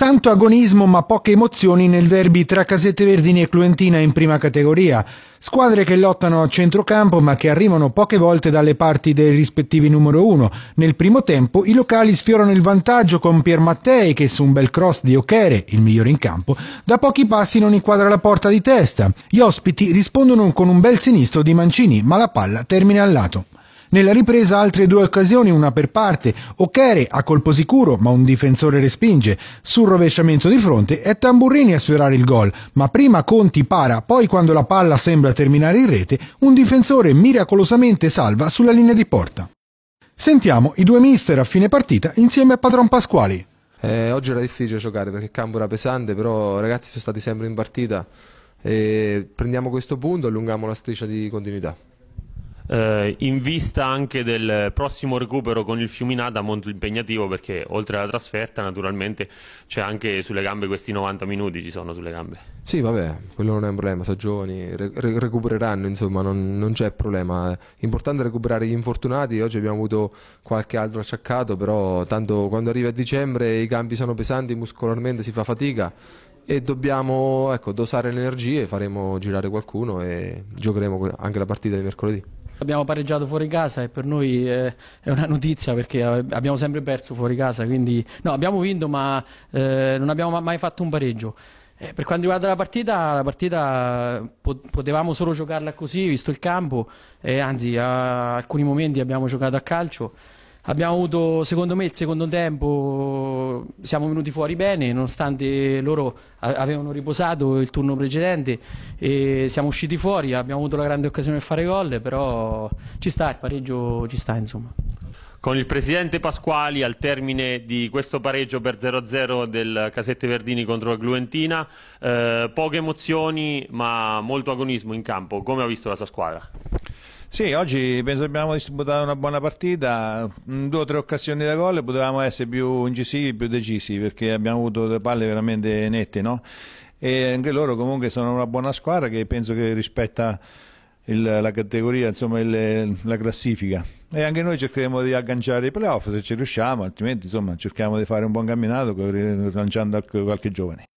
Tanto agonismo ma poche emozioni nel derby tra Casette Verdini e Cluentina in prima categoria. Squadre che lottano a centrocampo ma che arrivano poche volte dalle parti dei rispettivi numero uno. Nel primo tempo i locali sfiorano il vantaggio con Pier Mattei che su un bel cross di Ochere, il migliore in campo, da pochi passi non inquadra la porta di testa. Gli ospiti rispondono con un bel sinistro di Mancini ma la palla termina al lato. Nella ripresa altre due occasioni, una per parte. Occhere a colpo sicuro, ma un difensore respinge. Sul rovesciamento di fronte è Tamburrini a sfiorare il gol, ma prima Conti para, poi quando la palla sembra terminare in rete, un difensore miracolosamente salva sulla linea di porta. Sentiamo i due mister a fine partita insieme a Padron Pasquali. Eh, oggi era difficile giocare perché il campo era pesante, però i ragazzi sono stati sempre in partita. E prendiamo questo punto e allunghiamo la striscia di continuità eh, in vista anche del prossimo recupero con il Fiuminata molto impegnativo perché oltre alla trasferta naturalmente c'è anche sulle gambe questi 90 minuti ci sono sulle gambe. Sì vabbè, quello non è un problema, Sagioni re recupereranno insomma non, non c'è problema, l'importante è recuperare gli infortunati, oggi abbiamo avuto qualche altro acciaccato però tanto quando arriva a dicembre i campi sono pesanti, muscolarmente si fa fatica e dobbiamo ecco, dosare le energie, faremo girare qualcuno e giocheremo anche la partita di mercoledì. Abbiamo pareggiato fuori casa e per noi è, una notizia perché abbiamo sempre perso fuori casa, quindi no, abbiamo vinto ma eh, non abbiamo mai fatto un pareggio. Eh, per quanto riguarda la partita, la partita potevamo solo giocarla così, visto il campo, e anzi a alcuni momenti abbiamo giocato a calcio. Abbiamo avuto, secondo me, il secondo tempo siamo venuti fuori bene, nonostante loro avevano riposato il turno precedente e siamo usciti fuori, abbiamo avuto la grande occasione di fare gol, però ci sta, il pareggio ci sta insomma. Con il presidente Pasquali al termine di questo pareggio per 0-0 del Casette Verdini contro la Gluentina, eh, poche emozioni ma molto agonismo in campo, come ha visto la sua squadra? Sì, oggi penso che abbiamo disputato una buona partita, mm, due o tre occasioni da gol, potevamo essere più incisivi, più decisi, perché abbiamo avuto delle palle veramente nette, no? E anche loro comunque sono una buona squadra che penso che rispetta il, la categoria, insomma il, la classifica. E anche noi cercheremo di agganciare i playoff se ci riusciamo, altrimenti insomma cerchiamo di fare un buon camminato rilanciando qualche giovane.